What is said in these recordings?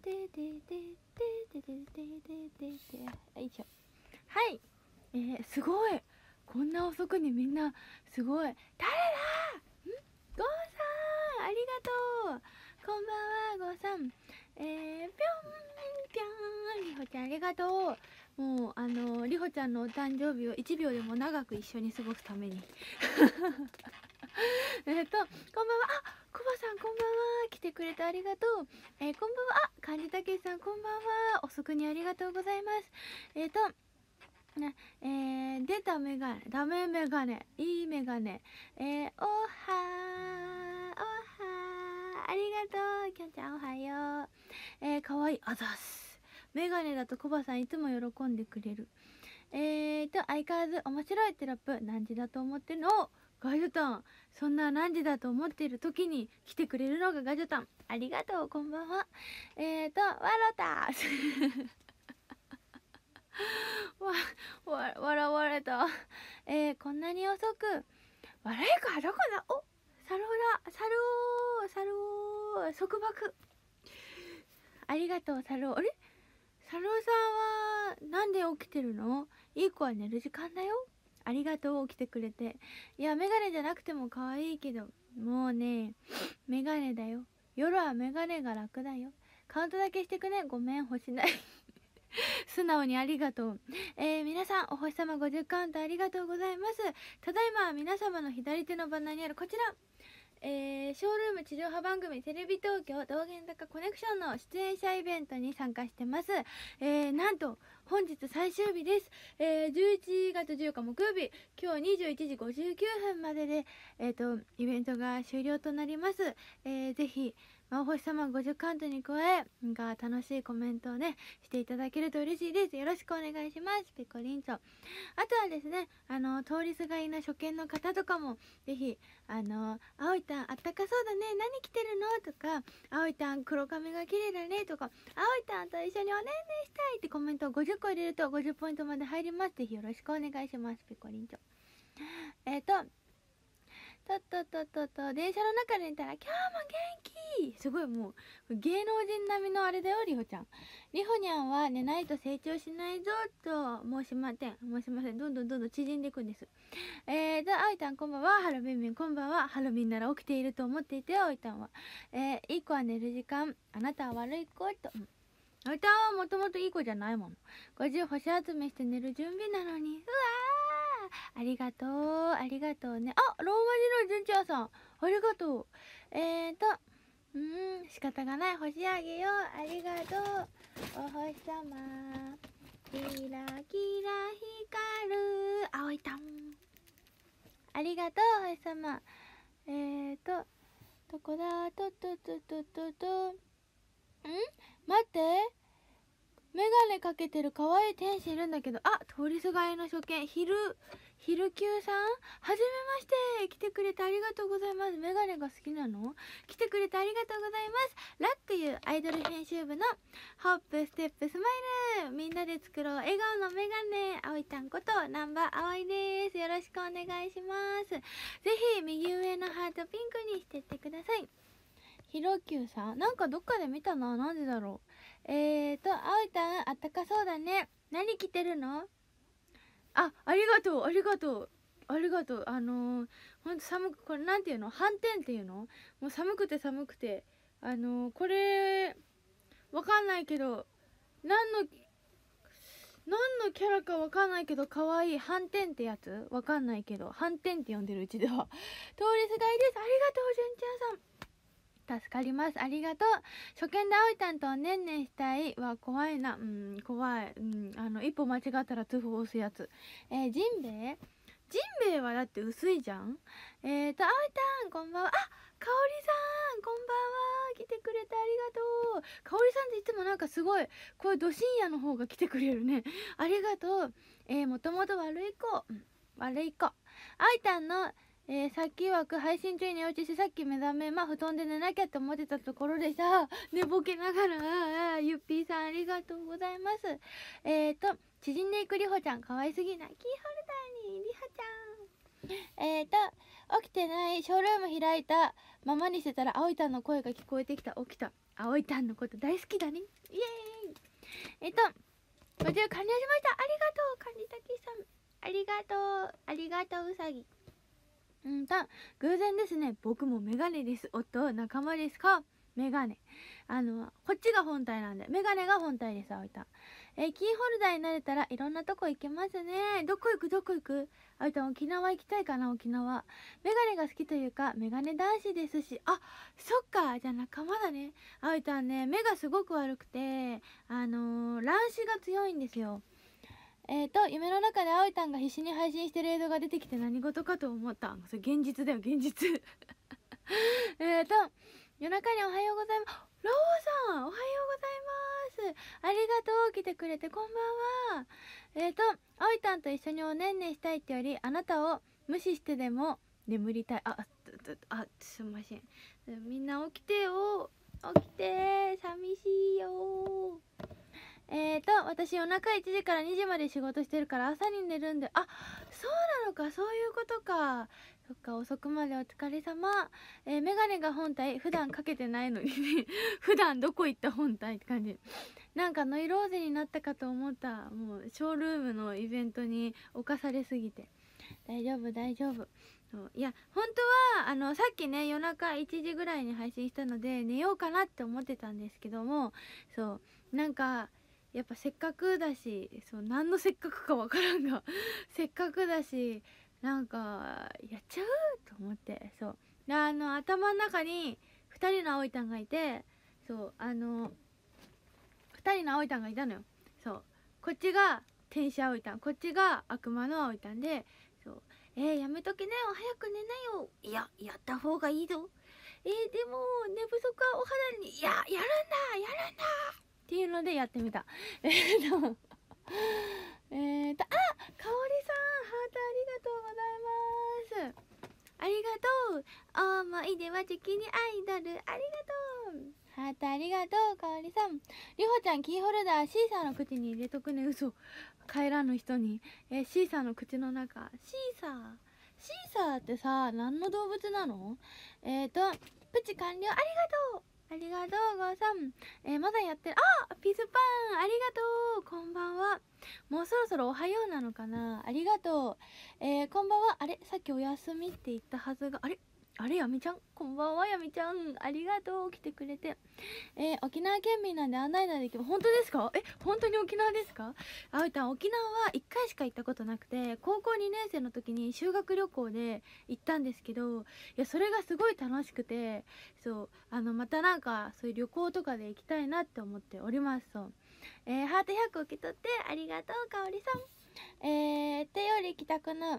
でででででででででよいしょはいえー、すごいこんな遅くにみんなすごい誰だんゴーさんありがとうこんばんはゴーさんえー、ぴょんぴょんりほちゃんありがとうもうあのりほちゃんのお誕生日を1秒でも長く一緒に過ごすためにえっとこんばんはあコバさんこんばんは来てくれてありがとうえー、こんばんはあ漢字たけしさんこんばんは遅くにありがとうございますえっ、ー、とねえー、出たメガネダメメガネいいメガネえー、おはーおはーありがとうきょんちゃんおはようえー、かわいいあざすメガネだとコバさんいつも喜んでくれるえーと相変わらず面白いテロップ何時だと思ってるのをガジュタンそんな何時だと思っている時に来てくれるのがガジュタンありがとうこんばんはえーと わろたわ笑われたえー、こんなに遅く笑いかどこだおサルオラサルオサルオ束縛ありがとうサルオあれサルオさんはなんで起きてるのいい子は寝る時間だよありがとう来てくれていやメガネじゃなくても可愛いけどもうねメガネだよ夜はメガネが楽だよカウントだけしてくねごめん星ない 素直にありがとう、えー、皆さんお星様50カウントありがとうございますただいま皆様の左手のバナーにあるこちらえー、ショールーム地上波番組テレビ東京道玄坂コネクションの出演者イベントに参加してます、えー、なんと本日最終日です、えー、11月14日木曜日今日21時59分までで、えーとイベントが終了となります、えー、ぜひお星様50カウントに加えが楽しいコメントをねしていただけると嬉しいですよろしくお願いしますピコリンチョあとはですねあの通りすがりな初見の方とかもぜひあの「あおいたんあったかそうだね何着てるの?」とか「あおいたん黒髪が綺麗だね」とか「あおいたんと一緒におねんねしたい」ってコメントを50個入れると50ポイントまで入りますぜひよろしくお願いしますピコリンチョえっ、ー、ととっとっとっとっと電車の中でいたら今日も元気すごいもう芸能人並みのあれだよりほちゃんりほにゃんは寝ないと成長しないぞと申しません申しませんどんどんどんどん縮んでいくんですえーとあいたんこんばんはハロビンビンこんばんはハロビンなら起きていると思っていてあいたんはえー、いい子は寝る時間あなたは悪い子と、あいたんはもともといい子じゃないもん50星集めして寝る準備なのにうわーありがとうありがとうねあローマ字の純ちゃんさんありがとうえーとうん仕方がない星あげようありがとうお星さまキラキラ光る青いたんありがとう星さまえーとどこだととととととん待ってメガネかけてる可愛い天使いるんだけど、あ、通りすがりの初見、昼、昼休さんはじめまして来てくれてありがとうございます。メガネが好きなの来てくれてありがとうございます。ラックユーアイドル編集部のホップステップスマイルみんなで作ろう笑顔のメガネあおいちゃんことナンバーあおいです。よろしくお願いします。ぜひ右上のハートピンクにしてってください。ひろきゅうさんなんかどっかで見たな。なんでだろう。えーと、あおいたん、あったかそうだね。何着てるのあ、ありがとう、ありがとう。ありがとう。あのー、ほんと寒く、これなんていうの反転っていうのもう寒くて寒くて。あのー、これ、わかんないけど、何の、何のキャラかわかんないけど、かわいい。反転ってやつわかんないけど、反転って呼んでるうちでは。通りすがいです。ありがとう、純ちゃんさん。助かりますありがとう初見で葵ちゃんとねんねんしたいは怖いなうん怖い、うん、あの一歩間違ったら通報押すやつえー、ジンベエジンベエはだって薄いじゃんえーと葵ちゃんこんばんはあかおりさんこんばんは来てくれてありがとうかおりさんっていつもなんかすごいこういうど深夜の方が来てくれるねありがとうえー、もともと悪い子悪い子あいゃんのえー、さっき枠配信中に落ちしさっき目覚めまあ、布団で寝なきゃって思ってたところでさ 寝ぼけながらあゆっぴーさんありがとうございますえっ、ー、と縮んでいくりほちゃんかわいすぎないキーホルダーにりはちゃんえっ、ー、と起きてないショールーム開いたままにしてたら葵たんの声が聞こえてきた起きた葵たんのこと大好きだねイエーイえっ、と途中完了しましたありがとうかにたけさんありがとうありがとううさぎうんた偶然ですね僕もメガネです夫仲間ですかメガネあのこっちが本体なんでメガネが本体ですあおいたえー、キーホルダーになれたらいろんなとこ行けますねどこ行くどこ行くあいた沖縄行きたいかな沖縄メガネが好きというかメガネ男子ですしあそっかじゃあ仲間だねあいたはね目がすごく悪くてあのー、乱視が強いんですよえっ、ー、と夢の中で葵たんが必死に配信してる映像が出てきて何事かと思ったそれ現実だよ現実 えっと夜中におはようございますローさんおはようございますありがとう来てくれてこんばんはえっ、ー、と葵たんと一緒におねんねしたいってよりあなたを無視してでも眠りたいああすんませんみんな起きてよ起きて寂しいよえーと私夜中1時から2時まで仕事してるから朝に寝るんであそうなのかそういうことかそっか遅くまでお疲れ様えー、メガネが本体普段かけてないのにね 普段どこ行った本体って感じなんかノイローゼになったかと思ったもうショールームのイベントに侵されすぎて大丈夫大丈夫いや本当はあのさっきね夜中1時ぐらいに配信したので寝ようかなって思ってたんですけどもそうなんかやっぱせっかくだしそう何のせっかくか分からんが せっかくだしなんかやっちゃうと思ってそうであの頭の中に2人の葵ちゃんがいてそうあの2人の葵ちゃんがいたのよそうこっちが天使葵ちゃんこっちが悪魔の葵ちゃんでそうえー、やめとけなよ早く寝なよいややった方がいいぞえー、でも寝不足はお肌にいややるんだやるんだっていうのでやってみた えっと えっとあかおりさんハートありがとうございますありがとう思い出はきにアイドルありがとうハートありがとうかおりさんりほちゃんキーホルダーシーサーの口に入れとくね嘘帰らぬ人にえー、シーサーの口の中シーサーシーサーってさ何の動物なのえっ、ー、とプチ完了ありがとうありがとうごさんえー、まだやってるあピースパンありがとうこんばんはもうそろそろおはようなのかなありがとうえー、こんばんはあれさっきお休みって言ったはずがあれあれやみちゃんこんばんはやみちゃんありがとう来てくれてえー、沖縄県民なんで案内なんでき本当ですかえ本当に沖縄ですかあうたん沖縄は1回しか行ったことなくて高校2年生の時に修学旅行で行ったんですけどいやそれがすごい楽しくてそうあのまたなんかそういう旅行とかで行きたいなって思っておりますそうえー、ハート100受け取ってありがとうかおりさんえー、手より帰宅の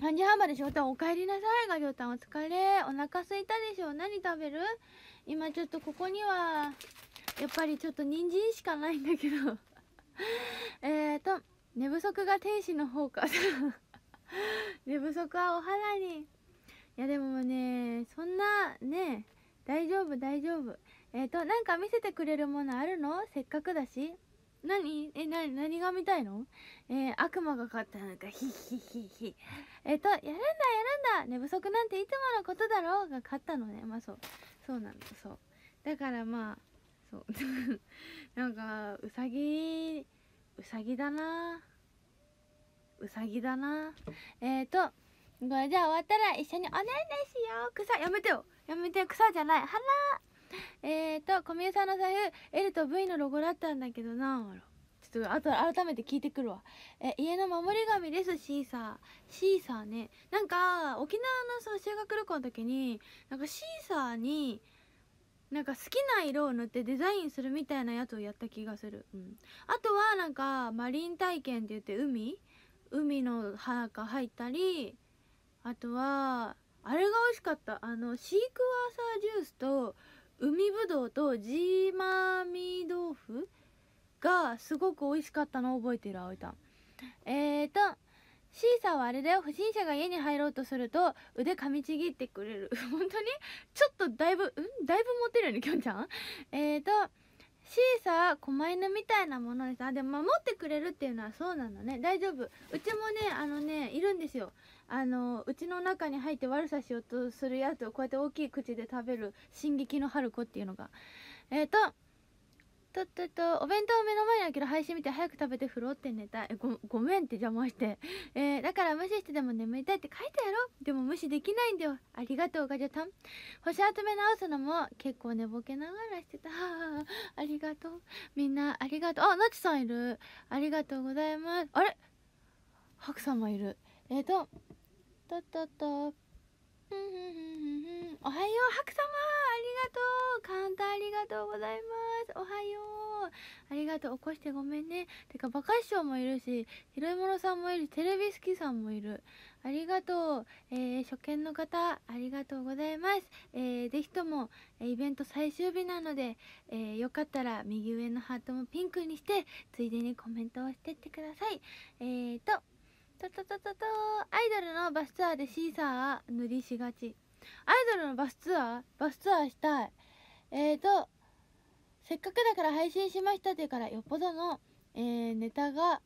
半時半まで翔太お帰りなさいがりょうたんお疲れお腹すいたでしょ何食べる今ちょっとここにはやっぱりちょっと人参しかないんだけど えっと寝不足が天使の方か 寝不足はお肌にいやでもねそんなね大丈夫大丈夫えっ、ー、となんか見せてくれるものあるのせっかくだし何え何何が見たいのえー、悪魔が勝ったのかヒヒヒヒえっとやるんだやるんだ寝不足なんていつものことだろうが勝ったのねまあそうそうなんだそうだからまあそう なんかうさぎうさぎだなうさぎだなえっ、ー、とこれじゃあ終わったら一緒におねんねしよう草やめてよやめて草じゃない花えっ、ー、と小宮さんの財布 L と V のロゴだったんだけどなあょっとあと改めて聞いてくるわえ家の守り神ですシーサーシーサーねなんか沖縄のその修学旅行の時になんかシーサーになんか好きな色を塗ってデザインするみたいなやつをやった気がする、うん、あとはなんかマリン体験って言って海海の花が入ったりあとはあれが美味しかったあのシークワーサージュースと海ぶどうとジーマーミー豆腐がすごく美味しかったのを覚えている葵たんえーとシーサーはあれだよ不審者が家に入ろうとすると腕噛みちぎってくれる 本当にちょっとだいぶうんだいぶ持ってるよねきょんちゃんえーとシーサー狛犬みたいなものですあでも守ってくれるっていうのはそうなのね大丈夫うちもねあのねいるんですよあのうちの中に入って悪さしようとするやつをこうやって大きい口で食べる「進撃の春子」っていうのがえっ、ー、ととっととお弁当目の前だけど配信見て早く食べて風呂って寝たいごごめんって邪魔して、えー、だから無視してでも眠りたいって書いたやろでも無視できないんだよありがとうガジャタン星集め直すのも結構寝ぼけながらしてた ありがとうみんなありがとうあなちさんいるありがとうございますあれ白さんもいるえっ、ー、とととっとおはようク様ありがとうカウンターありがとうございますおはようありがとう起こしてごめんねてかバカ師匠もいるしひろいものさんもいるテレビ好きさんもいるありがとう、えー、初見の方ありがとうございます、えー、ぜひともイベント最終日なので、えー、よかったら右上のハートもピンクにしてついでにコメントをしてってくださいえーとたたたたたアイドルのバスツアーでシーサー塗りしがちアイドルのバスツアーバスツアーしたいえーとせっかくだから配信しましたって言うからよっぽどの、えー、ネタが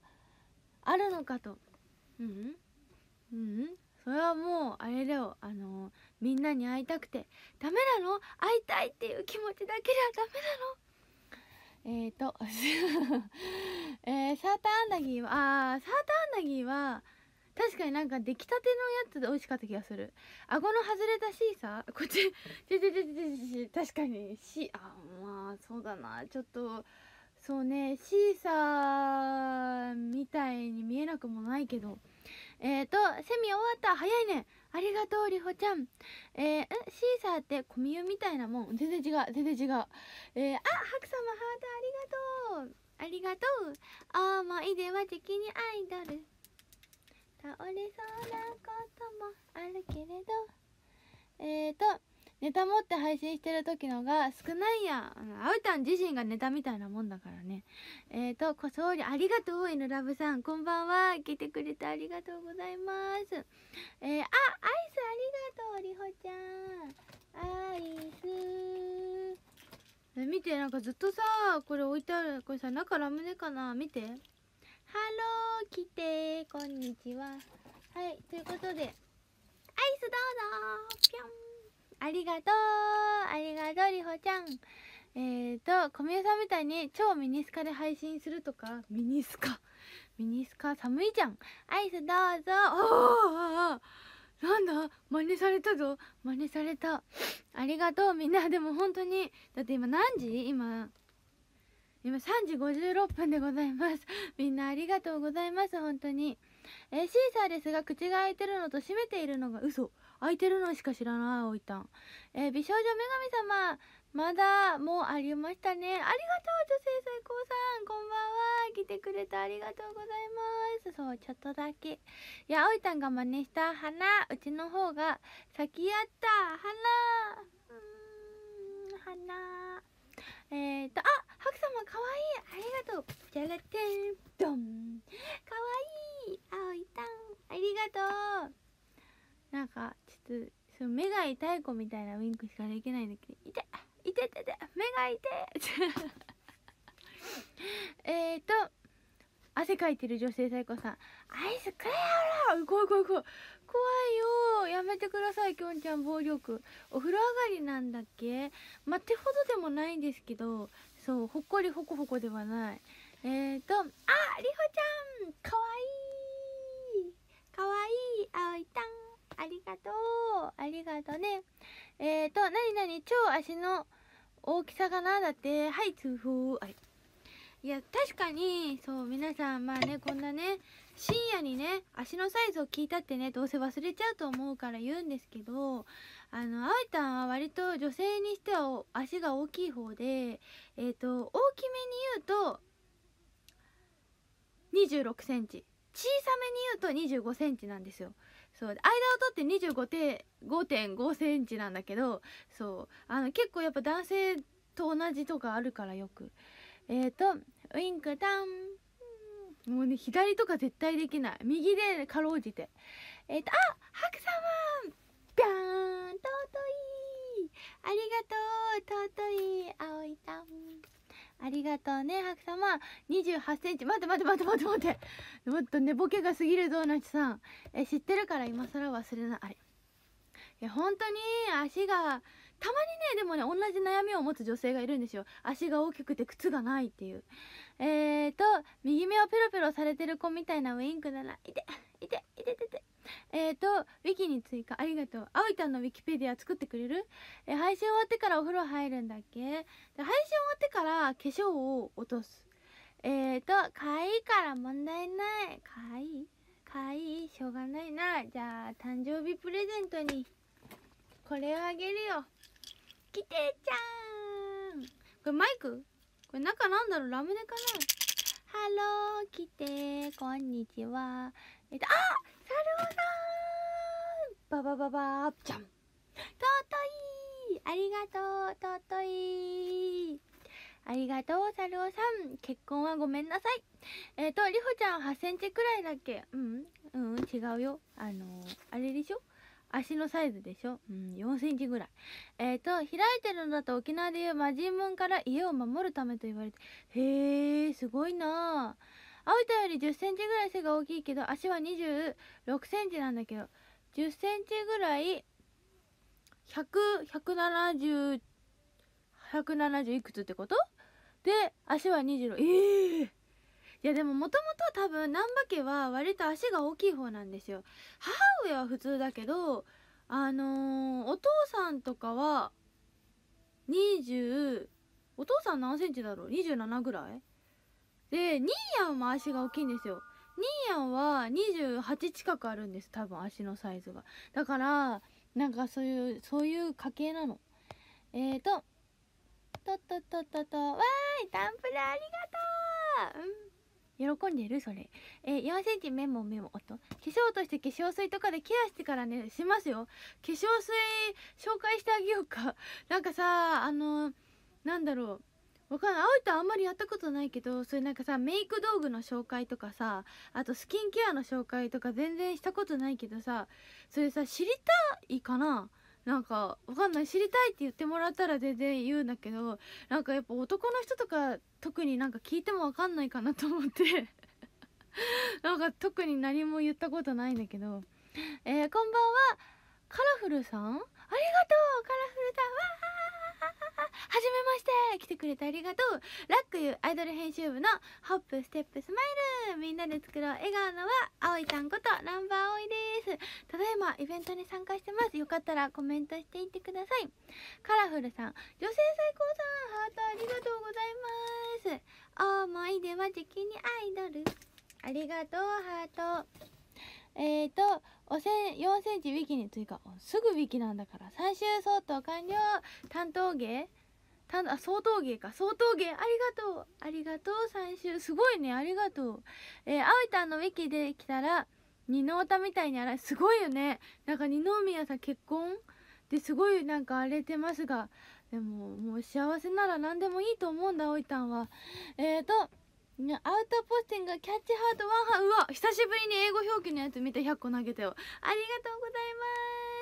あるのかとうんうんそれはもうあれだよあのー、みんなに会いたくてダメなの会いたいっていう気持ちだけではダメなのえっ、ー、とえー、サーターアンダギーはあサーターアンダギーは確かになんか出来たてのやつで美味しかった気がする顎の外れたシーサー こっちちちちちち確かにシあまあそうだなちょっとそうねシーサーみたいに見えなくもないけどえっ、ー、とセミ終わった早いねありがとうりほちゃんえー、んシーサーってコミュみたいなもん全然違う全然違うえー、あ白様ハートありがとうありがとう思い出は敵にアイドル倒れそうなこともあるけれどえーとネタ持って配信してる時のが少ないやんあうたん自身がネタみたいなもんだからねえーとこそりありがとう犬ラブさんこんばんは来てくれてありがとうございますえー、あアイスありがとうりほちゃんアイス見てなんかずっとさこれ置いてあるこれさ中ラムネかな見てハロー来てこんにちははいということでありがとうありがとうりほちゃんえっ、ー、と小宮さんみたいに超ミニスカで配信するとかミニスカミニスカ寒いじゃんアイスどうぞおあなんだ真似されたぞ真似されたありがとうみんなでも本当にだって今何時今今3時56分でございますみんなありがとうございます本当にえー、シーサーですが口が開いてるのと閉めているのが嘘空いてるのしか知らないおいたんえー、美少女女神様まだもうありましたねありがとう女性最高さんこんばんは来てくれてありがとうございますそうちょっとだけいやおいたんが真似した花うちの方が先やった花うん花えっ、とあハク様かわいいありがとうじゃらてんどかわいいあおいたんありがとうなんかその目が痛い子みたいなウインクしかできないんだけど「痛い痛い痛い痛い目が痛い! 」えっと汗かいてる女性最高さん「アイスレアよら怖い怖い怖い怖いよやめてくださいきょんちゃん暴力お風呂上がりなんだっけまってほどでもないんですけどそうほっこりほこほこではないえっ、とありほちゃんかわいいかわいいあおいたんありがとうありがとうねえーとなになに超足の大きさがなだってはい通報あれいや確かにそう皆さんまあねこんなね深夜にね足のサイズを聞いたってねどうせ忘れちゃうと思うから言うんですけどあのあいたんは割と女性にしては足が大きい方でえっ、ー、と大きめに言うと2 6センチ小さめに言うと2 5センチなんですよそう間を取って25.5センチなんだけどそうあの結構やっぱ男性と同じとかあるからよくえっ、ー、とウインクタンもうね左とか絶対できない右でかろうじてえっ、ー、とあ白様ビャーン尊いありがとう尊い葵タんありがとうね、白様。28センチ。待って待って待って待って待って。もっと寝ぼけが過ぎるぞ、ーナツさん。え、知ってるから今更忘れない。あれ。いや、本当に足が、たまにね、でもね、同じ悩みを持つ女性がいるんですよ。足が大きくて靴がないっていう。えーと、右目をペロペロされてる子みたいなウインクなら、いて、いて、いててて。えっ、ー、と、ウィキに追加、ありがとう。あおいんのウィキペディア作ってくれるえー、配信終わってからお風呂入るんだっけで配信終わってから化粧を落とす。えっ、ー、と、かいいから問題ない。かわいいかわいいしょうがないな。じゃあ、誕生日プレゼントに、これをあげるよ。きてちゃんこれマイクこれ中なんだろうラムネかなハロー、きて、こんにちは。えっと、あカルオさんババババちゃん尊いありがとう尊いありがとう、サルオさん。結婚はごめんなさい。えっ、ー、と、りほちゃん8センチくらいだっけうん、うん、違うよ。あのー、あれでしょ足のサイズでしょうん、4センチぐらい。えっ、ー、と、開いてるのだと沖縄でいう魔人門から家を守るためと言われて。へえ、すごいなぁ。青いたより1 0センチぐらい背が大きいけど足は2 6センチなんだけど1 0センチぐらい100170170 170いくつってことで足は26ええー、いやでももともと多分難波家は割と足が大きい方なんですよ母上は普通だけどあのー、お父さんとかは20お父さん何センチだろう27ぐらいでニーヤンも足が大きいんですよニーヤンは28近くあるんです多分足のサイズがだからなんかそういうそういう家系なのえーととっとトとととわーいタンプーありがとう、うん喜んでるそれえー、4センチ目も目もおっと化粧として化粧水とかでケアしてからねしますよ化粧水紹介してあげようかなんかさあのー、なんだろうわかんない葵とあんまりやったことないけどそれなんかさメイク道具の紹介とかさあとスキンケアの紹介とか全然したことないけどさそれさ知りたいかななんかわかんない知りたいって言ってもらったら全然言うんだけどなんかやっぱ男の人とか特になんか聞いてもわかんないかなと思って なんか特に何も言ったことないんだけどえー、こんばんはカラフルさんありがとうカラフルさんわーはじめまして来てくれてありがとうラックユアイドル編集部のホップステップスマイルみんなで作ろう笑顔のは葵さんことナンバー葵ですただいまイベントに参加してますよかったらコメントしていってくださいカラフルさん女性最高さんハートありがとうございます思い出は時期にアイドルありがとうハートえーと4センチウィキに追加すぐウィキなんだから最終相当完了担当芸担あ相当芸か相当芸ありがとうありがとう最終すごいねありがとうえー、あおいたんのウィキできたら二の歌みたいにあれすごいよねなんか二宮さん結婚ですごいなんか荒れてますがでももう幸せなら何でもいいと思うんだあおいたんはえっ、ー、とね、アウトポスティングキャッチハートワンハうわ久しぶりに英語表記のやつ見て100個投げたよあり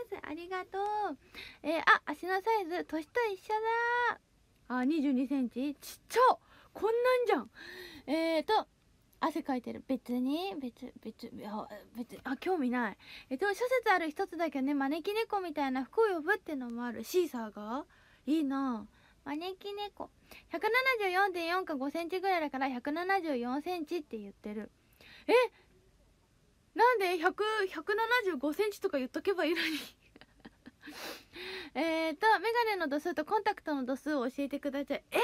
がとうございますありがとうえー、あ足のサイズ年と一緒だあ2 2センチちっちゃこんなんじゃんえーと汗かいてる別に別別別あ興味ないえっと諸説ある一つだけね招き猫みたいな服を呼ぶってのもあるシーサーがいいなあ招き猫174.4か5センチぐらいだから174センチって言ってるえなんで175センチとか言っとけばいいのに えっとメガネの度数とコンタクトの度数を教えてくださいえ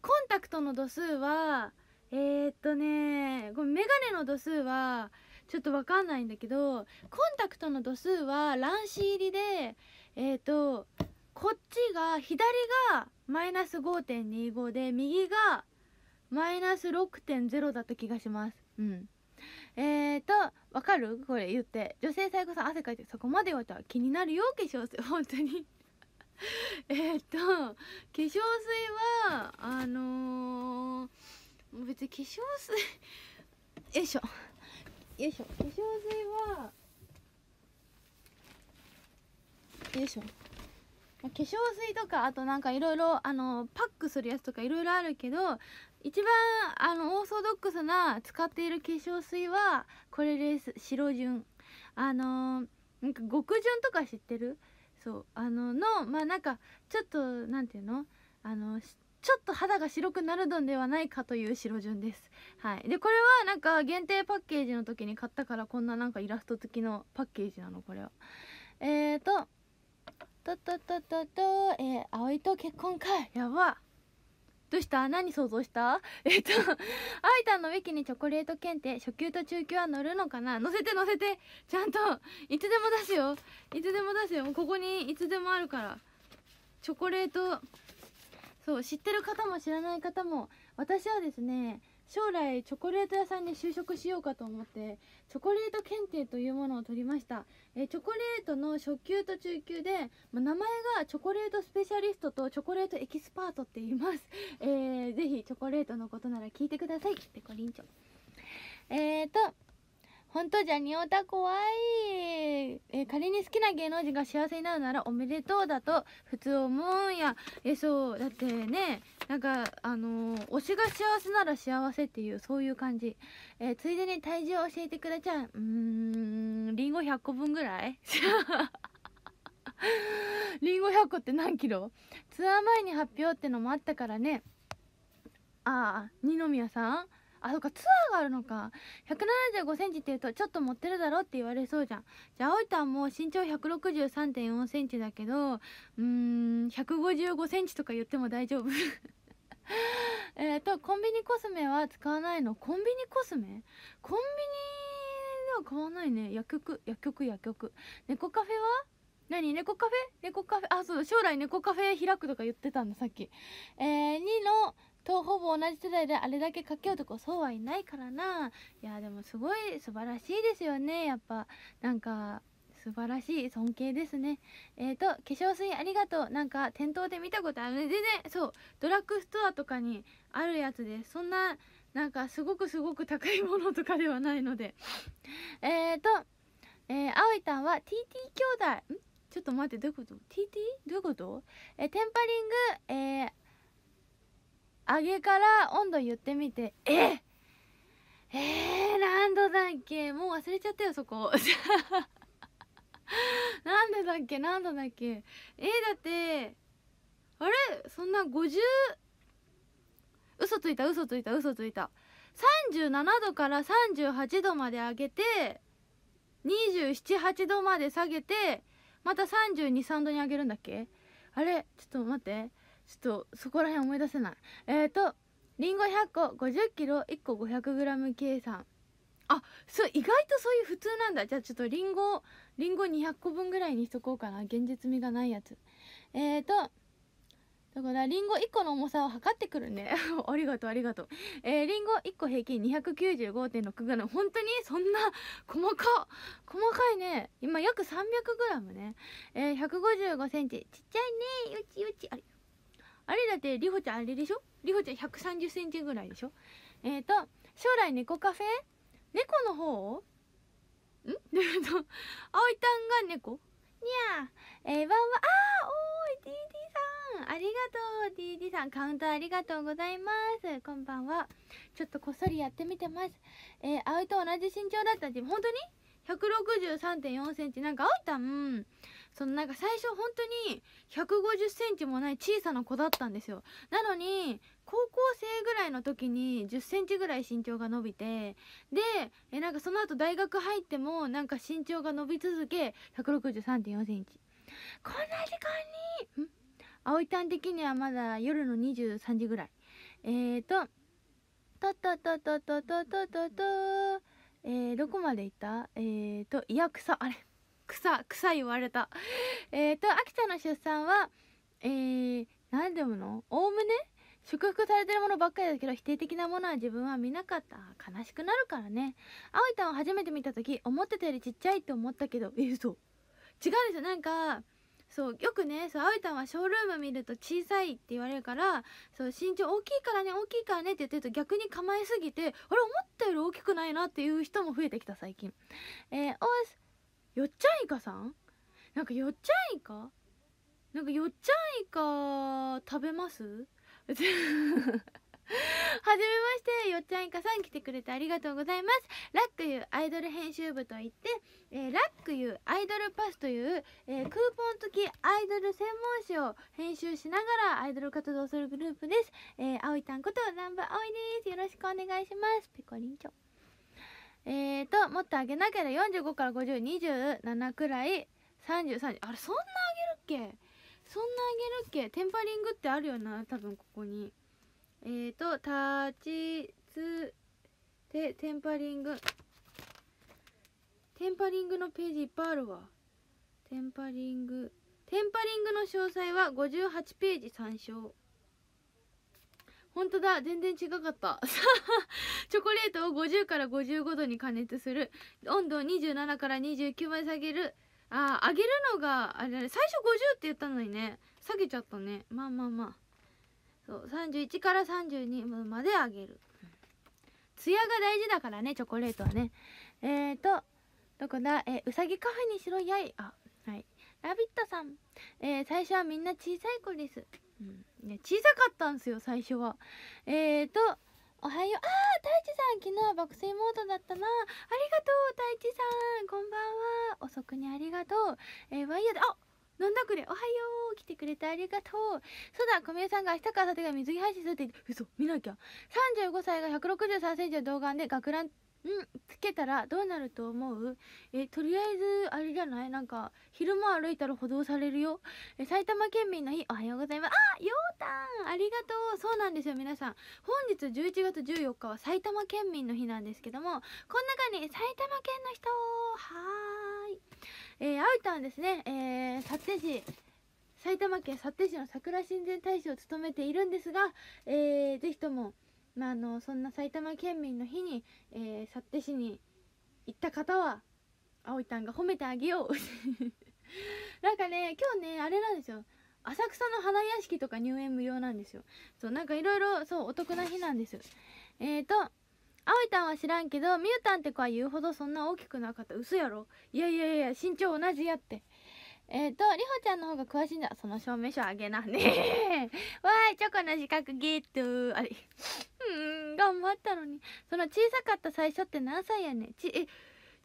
コンタクトの度数はえー、っとねこれメガネの度数はちょっとわかんないんだけどコンタクトの度数は卵子入りでえー、っとこっちが左がマイナス5.25で右がマイナス6.0だった気がしますうんえーとわかるこれ言って女性最後さん汗かいてそこまで言われたら気になるよ化粧水 本当にえっと化粧水はあのー、別に化粧水 よいしょよいしょ化粧水はよいしょ化粧水とかあとなんかいろいろパックするやつとかいろいろあるけど一番あのオーソドックスな使っている化粧水はこれです白潤あのー、なんか極潤とか知ってるそうあののまあなんかちょっと何て言うのあのちょっと肌が白くなるのではないかという白順です。はい。で、これはなんか限定パッケージの時に買ったからこんななんかイラスト付きのパッケージなの、これは。えーと、ととととと、えー、葵と結婚か。やば。どうした何想像した えっと、愛たんのウィキにチョコレート検定、初級と中級は乗るのかな乗せて乗せて。ちゃんと、いつでも出すよ。いつでも出すよ。ここにいつでもあるから。チョコレート、そう、知ってる方も知らない方も、私はですね、将来チョコレート屋さんに就職しようかと思ってチョコレート検定というものを取りました、えチョコレートの初級と中級で、ま名前がチョコレートスペシャリストとチョコレートエキスパートって言います、えー、ぜひチョコレートのことなら聞いてくださいペコりんちょえーと本当じゃにおた怖い、えー、仮に好きな芸能人が幸せになるならおめでとうだと普通思うんやえそうだってねなんかあのー、推しが幸せなら幸せっていうそういう感じ、えー、ついでに体重を教えてくれちゃううんりんご100個分ぐらいりんご100個って何キロツアー前に発表ってのもあったからねああ二宮さんあそうかツアーがあるのか1 7 5センチっていうとちょっと持ってるだろって言われそうじゃんじゃあ葵たんも身長1 6 3 4センチだけどうん1 5 5センチとか言っても大丈夫 えっとコンビニコスメは使わないのコンビニコスメコンビニでは買わないね薬局薬局薬局猫カフェは何猫カフェ猫カフェあそう将来猫カフェ開くとか言ってたんださっきえー、2のとほぼ同じ世代であれだけかけ男そうはいないからないやでもすごい素晴らしいですよねやっぱなんか素晴らしい尊敬ですねえっ、ー、と化粧水ありがとうなんか店頭で見たことある全然そうドラッグストアとかにあるやつですそんななんかすごくすごく高いものとかではないのでえっとえー、いたんは TT 兄弟んちょっと待ってどういうこと ?TT? どういうことえー、テンパリング、えー、上げから温度言ってみてええー、何度だっけもう忘れちゃったよそこ 何度だっけ何度だだっけえー、だってあれそんな50嘘ついた嘘ついた嘘ついた37度から38度まで上げて278度まで下げてまた323度に上げるんだっけあれちょっと待ってちょっとそこら辺思い出せないえっ、ー、とりんご100個5 0キロ1個 500g 計算あそう意外とそういう普通なんだじゃあちょっとりんごりんご200個分ぐらいにしとこうかな現実味がないやつえっ、ー、とだからりんご1個の重さを測ってくるね ありがとうありがとうえりんご1個平均 295.6g 本当にそんな細か細かいね今約 300g ねえー、1 5 5ンチちっちゃいねうちうちあれあれだってりほちゃんあれでしょりほちゃん1 3 0センチぐらいでしょえっ、ー、と将来猫カフェ猫の方をんえっと、うおい葵たんが猫にゃーえー、ばんはあーおーい DD さんありがとう DD さんカウンターありがとうございますこんばんはちょっとこっそりやってみてますえー、葵と同じ身長だったって本当に163.4センチなんか葵たんそのなんか最初本当に1 5 0ンチもない小さな子だったんですよなのに高校生ぐらいの時に1 0ンチぐらい身長が伸びてでえなんかその後大学入ってもなんか身長が伸び続け1 6 3 4センチこんな時間にん葵ゃん的にはまだ夜の23時ぐらいえーとととととととととトえー、どこまで行ったえーといや草あれ草草言われたえっ、ー、と秋田の出産はえー、何でものおおむね祝福されてるものばっかりだけど否定的なものは自分は見なかった悲しくなるからね葵たんを初めて見た時思ってたよりちっちゃいって思ったけどえそう違うんですよなんかそうよくねそう葵たんはショールーム見ると小さいって言われるからそう身長大きいからね大きいからねって言ってると逆に構えすぎてあれ思ったより大きくないなっていう人も増えてきた最近えー、およっちゃんいかさんなんかよっちゃんいかなんかよっちゃんいか食べます はじめましてよっちゃんいかさん来てくれてありがとうございますラックユアイドル編集部といって、えー、ラックユアイドルパスという、えー、クーポン付きアイドル専門誌を編集しながらアイドル活動するグループです、えー、あおいたんこと南部あおいですよろしくお願いしますぺコリンチョえーともっと上げなければ45から5027くらい3030あれそんな上げるっけそんな上げるっけテンパリングってあるよな多分ここにえーと立ちつてテンパリングテンパリングのページいっぱいあるわテンパリングテンパリングの詳細は58ページ参照本当だ全然違かった チョコレートを50から55度に加熱する温度を27から29まで下げるああ、揚げるのがあれあれ最初50って言ったのにね下げちゃったねまあまあまあそう31から32まで揚げるツヤが大事だからねチョコレートはねえーとどこだえうさぎカフェにしろやいあはいラビットさんえー、最初はみんな小さい子ですうんね、小さかったんですよ最初はえーとおはようああ太一さん昨日は爆睡モードだったなありがとう太一さんこんばんは遅くにありがとうえー、ワイヤーであ飲んだくれおはよう来てくれてありがとうそうだ小宮さんが明日からさてが水着配信するって嘘見なきゃ35歳が1 6 3ンチの動画で学ランうんつけたらどうなると思うえとりあえずあれじゃないなんか昼間歩いたら補導されるよえ埼玉県民の日おはようございますあようたんありがとうそうなんですよ皆さん本日11月14日は埼玉県民の日なんですけどもこの中に埼玉県の人はーいえー、あうたんですねえー、幸手市埼玉県幸手市の桜親善大使を務めているんですが、えー、ぜひともまあ、あのそんな埼玉県民の日に、えー、幸手市に行った方は葵たんが褒めてあげよう なんかね今日ねあれなんですよ浅草の花屋敷とか入園無料なんですよそうなんかいろいろそうお得な日なんですえーと葵たんは知らんけどみゆたんって子は言うほどそんな大きくなかった嘘やろいやいやいや身長同じやってえっ、ー、と、りほちゃんの方が詳しいんだ。その証明書あげな。ねえ。わーい、チョコの資格ゲット。あれ。うん、頑張ったのに。その小さかった最初って何歳やねち、え、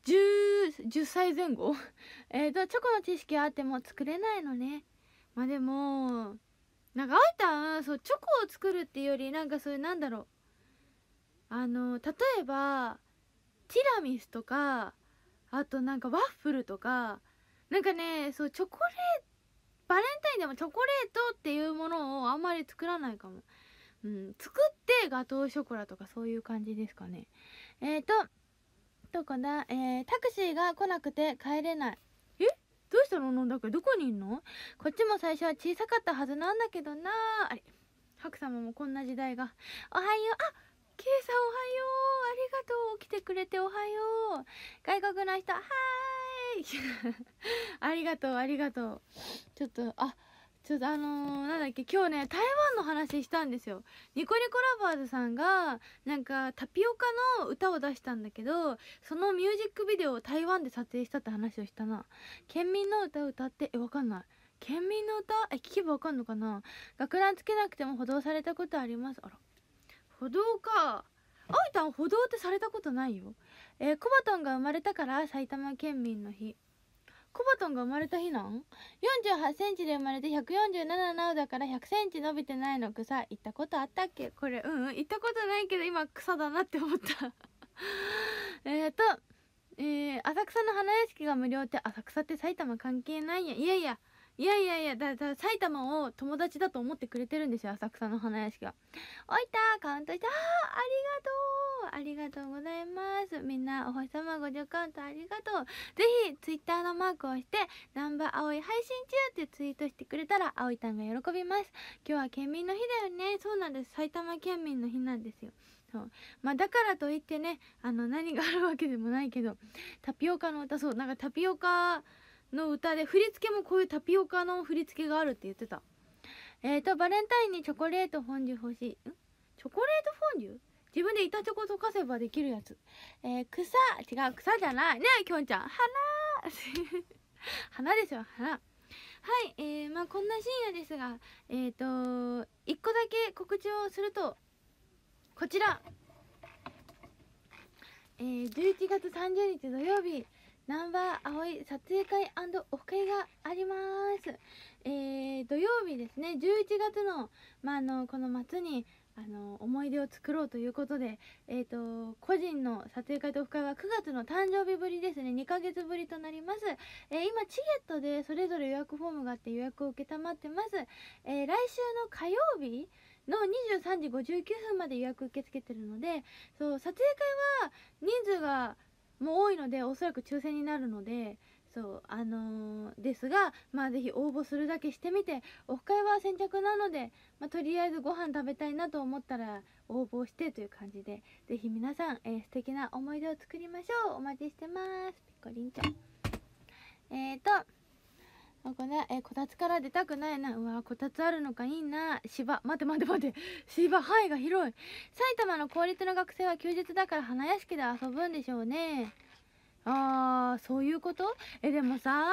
10, 10歳前後えっと、チョコの知識あっても作れないのね。まあでも、なんかあいたん、そう、チョコを作るっていうより、なんかそういう、なんだろう。あの、例えば、ティラミスとか、あとなんかワッフルとか、なんかねそうチョコレートバレンタインでもチョコレートっていうものをあんまり作らないかも、うん、作ってガトーショコラとかそういう感じですかねえっ、ー、とどこだえー、タクシーが来なくて帰れないえどうしたのなんだけどこにいんのこっちも最初は小さかったはずなんだけどなあれハク様もこんな時代がおはようあケイさんおはようありがとう来てくれておはよう外国の人はー ありがとうありがとうちょっとあちょっとあのー、なんだっけ今日ね台湾の話したんですよニコニコラバーズさんがなんかタピオカの歌を出したんだけどそのミュージックビデオを台湾で撮影したって話をしたな県民の歌を歌ってえわかんない県民の歌え聞けばわかんのかな学ランつけなくても補導されたことありますあら歩道かあいたん歩道ってされたことないよえー、コバトンが生まれたから埼玉県民の日コバトンが生まれた日なん ?48 センチで生まれて147なおだから100センチ伸びてないの草行ったことあったっけこれうん行ったことないけど今草だなって思った えっとえー、浅草の花屋敷が無料って浅草って埼玉関係ないやいやいやいやいやいやだだ埼玉を友達だと思ってくれてるんですよ浅草の花屋敷が「おいたカウントしたあありがとうありがとうございますみんなお星様ご助カウントありがとうぜひツイッターのマークをして「あおい配信中」ってツイートしてくれたらあおいたんが喜びます今日は県民の日だよねそうなんです埼玉県民の日なんですよそうまあだからといってねあの何があるわけでもないけどタピオカの歌そうなんかタピオカの歌で振り付けもこういうタピオカの振り付けがあるって言ってたえーとバレンタインにチョコレートフォンデュ欲しいんチョコレートフォンデュ自分で板チョコ溶かせばできるやつえー、草違う草じゃないねえきょんちゃん花 花ですよ花はい、えー、まあこんな深夜ですが、えっ、ー、と1個だけ告知をすると、こちら、えー、11月30日土曜日、ナンバーい撮影会オフ会があります。えー、土曜日ですね、11月の、まあ、あのこの末にあの思い出を作ろうということで、えーと、個人の撮影会とオフ会は9月の誕生日ぶりですね2ヶ月ぶりとなります、えー、今チケットでそれぞれ予約フォームがあって予約を承ってます、えー、来週の火曜日の23時59分まで予約受け付けてるのでそう撮影会は人数がも多いのでおそらく抽選になるのでそうあのー、ですがまあ是非応募するだけしてみてオフ会は先着なので、まあ、とりあえずご飯食べたいなと思ったら応募してという感じで是非皆さん、えー、素敵な思い出を作りましょうお待ちしてますピコリンちゃんえーとあこれえこたつから出たくないなうわこたつあるのかいいな芝待って待って待って 芝範囲が広い埼玉の公立の学生は休日だから花屋敷で遊ぶんでしょうねあーそういうことえでもさ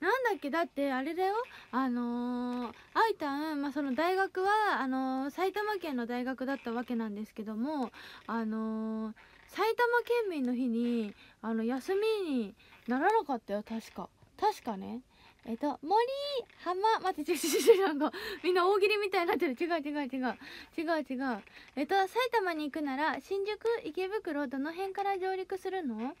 なんだっけだってあれだよあのー、あいたん、まあ、その大学はあのー、埼玉県の大学だったわけなんですけどもあのー、埼玉県民の日にあの休みにならなかったよ確か確かねえっと森浜待って違う違う違うみんな大喜利みたいになってる違う違う違う違う違うえっと埼玉に行くなら新宿池袋どの辺から上陸するのん埼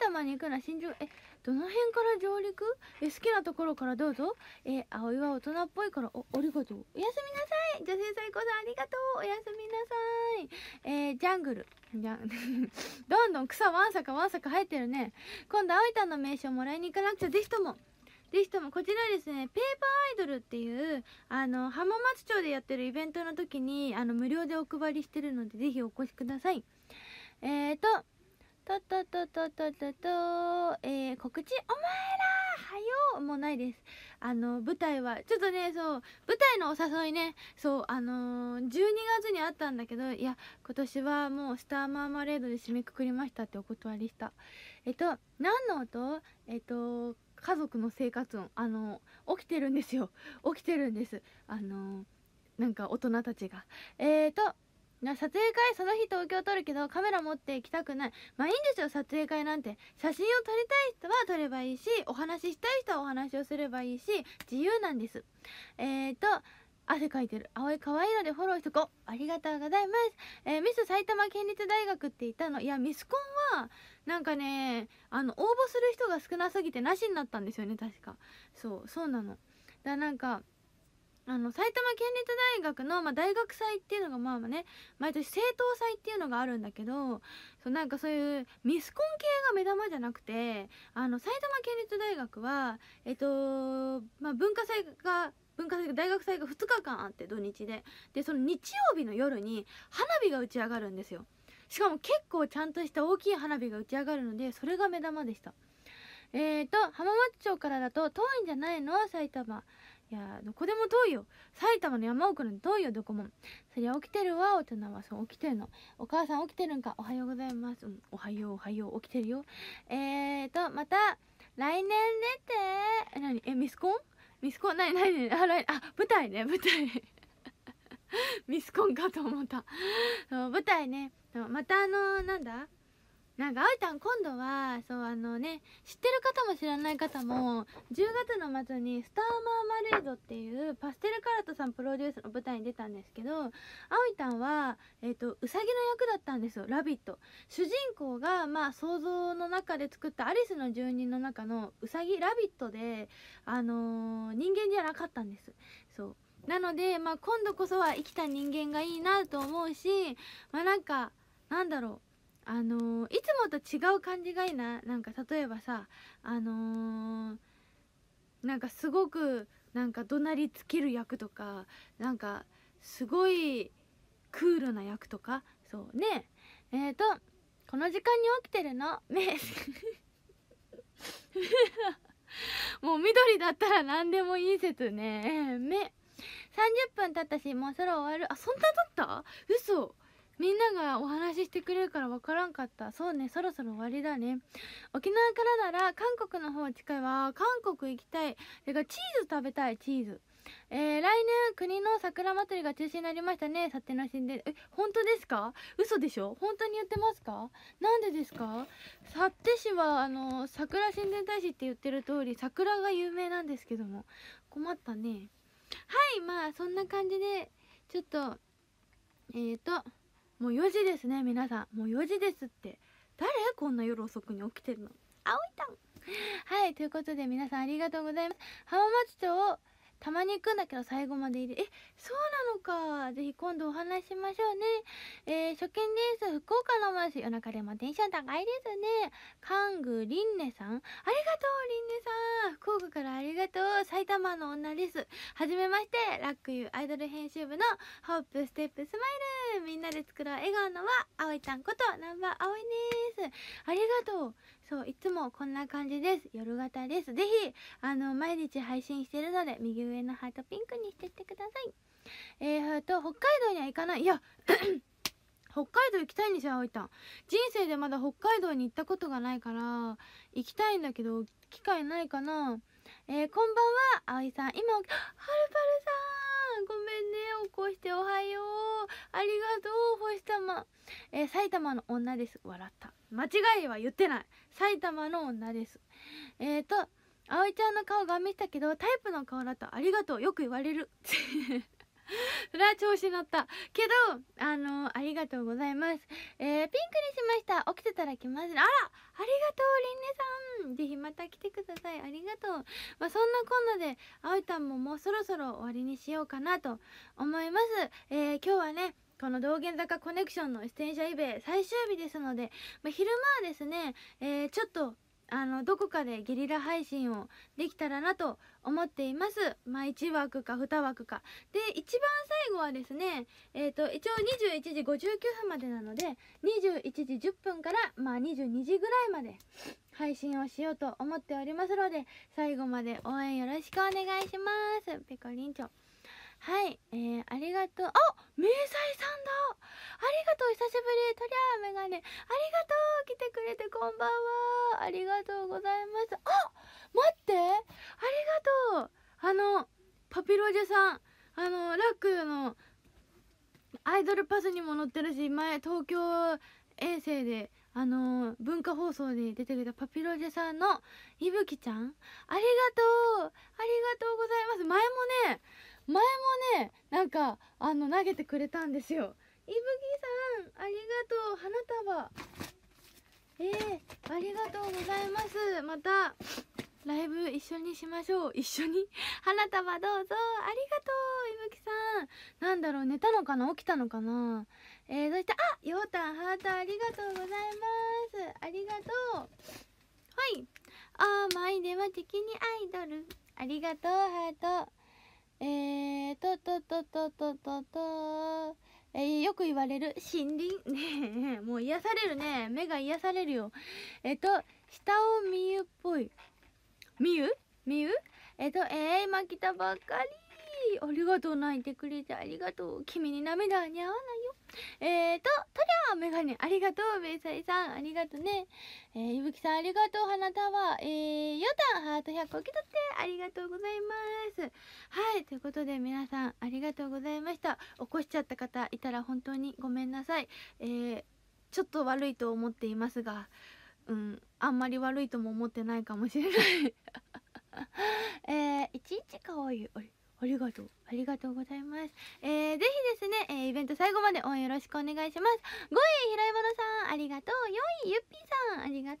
玉に行くなら新宿えどの辺から上陸え好きなところからどうぞえ葵は大人っぽいからおありがとうおやすみなさい女性最高さんありがとうおやすみなさいえー、ジャングルじゃ どんどん草わんさかわんさか生えてるね今度葵たんの名刺をもらいに行かなくちゃぜひともぜひともこちらですねペーパーアイドルっていうあの浜松町でやってるイベントの時にあの無料でお配りしてるのでぜひお越しくださいえーとととととととと、えー、告知お前らはよもうないです。あの、舞台は、ちょっとね、そう、舞台のお誘いね、そう、あのー、12月にあったんだけど、いや、今年はもうスターマーマレードで締めくくりましたってお断りした。えっと、何の音えっと、家族の生活音。あのー、起きてるんですよ。起きてるんです。あのー、なんか大人たちが。えっ、と、な撮影会その日東京撮るけどカメラ持って行きたくないまあいいんですよ撮影会なんて写真を撮りたい人は撮ればいいしお話ししたい人はお話をすればいいし自由なんですえっ、ー、と汗かいてる葵可愛いのでフォローしとこありがとうございます、えー、ミス埼玉県立大学って言ったのいやミスコンはなんかねあの応募する人が少なすぎてなしになったんですよね確かそうそうなのだなんかあの埼玉県立大学の、まあ、大学祭っていうのがまあね毎年政党祭っていうのがあるんだけどそうなんかそういうミスコン系が目玉じゃなくてあの埼玉県立大学は、えっとまあ、文化祭が文化祭大学祭が2日間あって土日ででその日曜日の夜に花火が打ち上がるんですよしかも結構ちゃんとした大きい花火が打ち上がるのでそれが目玉でしたえーと浜松町からだと遠いんじゃないの埼玉いやどこでも遠いよ埼玉の山奥なんて遠いよどこもそりゃ起きてるわ大人はそう起きてるのお母さん起きてるんかおはようございます、うん、おはようおはよう起きてるよえーとまた来年出て何えミスコンミスコン何何あ来あ舞台ね舞台 ミスコンかと思った舞台ねまたあのなんだなんかあいたん今度はそうあのね知ってる方も知らない方も10月の末に「スターマーマレード」っていうパステルカラットさんプロデュースの舞台に出たんですけどあいたんは、えーと、とうさぎの役だったんですよ「ラビット!」主人公がまあ想像の中で作ったアリスの住人の中のうさぎラビットであのー、人間じゃなかったんですそうなのでまあ今度こそは生きた人間がいいなと思うしまあなんかなんだろうあのー、いつもと違う感じがいいななんか例えばさあのー、なんかすごくなんか怒鳴りつける役とかなんかすごいクールな役とかそうねえっ、ー、とこの時間に起きてるの目 もう緑だったら何でもいい説ね目30分経ったしもう空終わるあそんな経った嘘みんながお話ししてくれるから分からんかったそうねそろそろ終わりだね沖縄からなら韓国の方近いわ韓国行きたいてかチーズ食べたいチーズえー、来年国の桜祭りが中止になりましたねさての神殿え本当ですか嘘でしょ本当に言ってますかなんでですか幸手市はあの桜神殿大使って言ってる通り桜が有名なんですけども困ったねはいまあそんな感じでちょっとえっ、ー、ともう4時ですね皆さんもう4時ですって誰こんな夜遅くに起きてるの葵たんはいということで皆さんありがとうございます浜松町たまに行くんだけど最後までいるえそうなのかぜひ今度お話しましょうねえー、初見です福岡のス夜中でもテンション高いですねカングリンネさんありがとうリンネさん福岡からありがとう埼玉の女ですはじめましてラックユーアイドル編集部のホップステップスマイルみんなで作ろう笑顔のは葵ちゃんことナンバー葵ですありがとうそういつもこんな感じです夜型です是非あの毎日配信してるので右上のハートピンクにしてってくださいえーと北海道には行かないいや 北海道行きたいんですよ葵たん人生でまだ北海道に行ったことがないから行きたいんだけど機会ないかなえー、こんばんは葵さん今 はるばるさんごめんね起こしておはようありがと玉、え埼玉の女です笑った間違いは言ってない埼玉の女ですえっ、ー、と葵ちゃんの顔が見たけどタイプの顔だとありがとうよく言われる それは調子乗ったけどあのー、ありがとうございますえー、ピンクにしました起きてたら来ますあらありがとうりんねさんぜひまた来てくださいありがとうまあ、そんなこんなであおいたんももうそろそろ終わりにしようかなと思いますえー、今日はねこの道玄坂コネクションの出演者イベ最終日ですので、まあ、昼間はですね、えー、ちょっとあのどこかでゲリラ配信をできたらなと思っています。まあ、1枠か2枠か。で、一番最後はですね、えっ、ー、と、一応21時59分までなので、21時10分から、まあ、22時ぐらいまで配信をしようと思っておりますので、最後まで応援よろしくお願いします。ペコリンチョ。はい、えー、ありがとう。あ明細さんだありがとう、久しぶり。とりゃあ、メガネ。ありがとう、来てくれてこんばんは。ありがとうございます。あ待ってありがとうあの、パピロジェさん、あの、ラックのアイドルパスにも載ってるし、前、東京遠征で、あの文化放送で出てくれたパピロジェさんのいぶきちゃんありがとうありがとうございます前もね前もねなんかあの投げてくれたんですよいぶきさんありがとう花束えー、ありがとうございますまたライブ一緒にしましょう一緒に花束どうぞありがとういぶきさんなんだろう寝たのかな起きたのかなえー、そしてあようたんハートありがとうございますありがとうはいあーまいでは敵にアイドルありがとうハートえー、ととととととと、えー、よく言われる森林ねえ、もう癒されるね。目が癒されるよ。えっ、ー、と、下を見ゆっぽい。みゆみゆえっ、ー、と、えー、今来たばっかり。ありがとう、泣いてくれてありがとう。君に涙は似合わないえーと、リりゃメガネ、ありがとう、ベイサイさん、ありがとうね。えー、いぶきさん、ありがとう、花束、えー、よたん、ハート100個受け取って、ありがとうございます。はい、ということで皆さん、ありがとうございました。起こしちゃった方いたら本当にごめんなさい。えー、ちょっと悪いと思っていますが、うん、あんまり悪いとも思ってないかもしれない えー、いちいちかわいい。ありがとう。ありがとうございます。えー、ぜひですね、えー、イベント最後まで応援よろしくお願いします。5位、ひろいものさん、ありがとう。4位、ゆっぴーさん、ありがとう。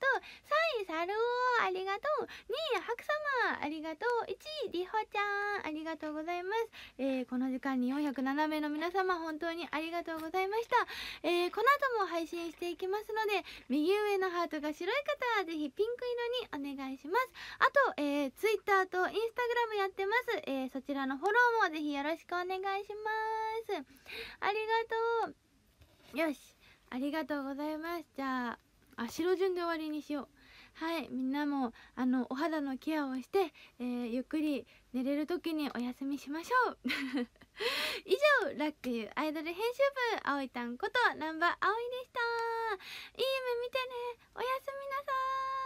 3位、サルオありがとう。2位、白様、ありがとう。1位、りほちゃん、ありがとうございます。えー、この時間に407名の皆様、本当にありがとうございました。えー、この後も配信していきますので、右上のハートが白い方は、ぜひピンク色にお願いします。あと、えー、Twitter と Instagram やってます。えー、そちらのフォローもぜひよろしくお願いしますありがとうよしありがとうございますじゃああ白順で終わりにしようはいみんなもあのお肌のケアをして、えー、ゆっくり寝れる時にお休みしましょう 以上ラックユアイドル編集部あおいたんことナンバー葵でしたいい夢見てねおやすみなさい